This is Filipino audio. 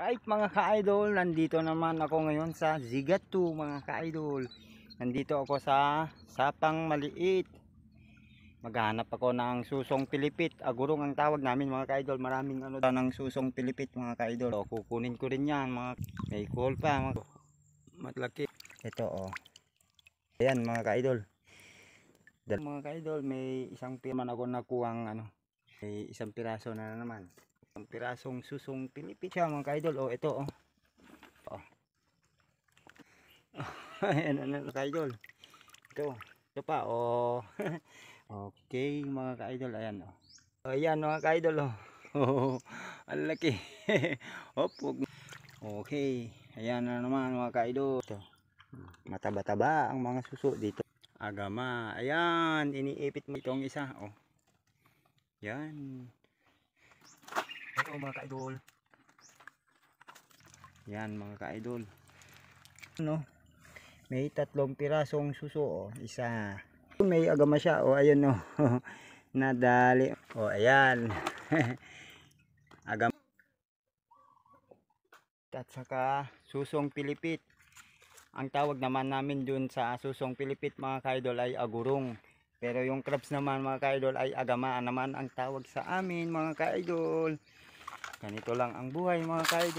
Right mga ka-idol, nandito naman ako ngayon sa Zigatu mga ka-idol. Nandito ako sa Sapang Maliit. Maghanap ako ng susong pilipit. Agurong ang tawag namin mga ka-idol. Maraming ano daw ng susong pilipit mga ka-idol. O, kukunin ko rin yan. Mga... May call pa. Mga... Matlaki. Ito o. Oh. Ayan mga ka-idol. Dal mga ka-idol, may isang pirman ako nakuha ng ano. May isang piraso na naman ang pirasong susong pinipit siya mga kaidol oh ito oh oh ayan ano mga kaidol ito ito pa oh okay mga kaidol ayan oh ayan mga kaidol oh oh ang laki opog oh, okay ayan na naman mga kaidol ito mataba-taba ang mga suso dito agama ayan iniipit mo itong isa oh yan ito mga kaidol yan mga kaidol ano may tatlong pirasong suso oh. isa may agama siya oh ayun no oh. nadali oh ayan agama at saka susong pilipit ang tawag naman namin dun sa susong pilipit mga kaidol ay agurong pero yung crabs naman mga kaidol ay agamaan naman ang tawag sa amin mga kaidol ganito lang ang buhay mga kaidol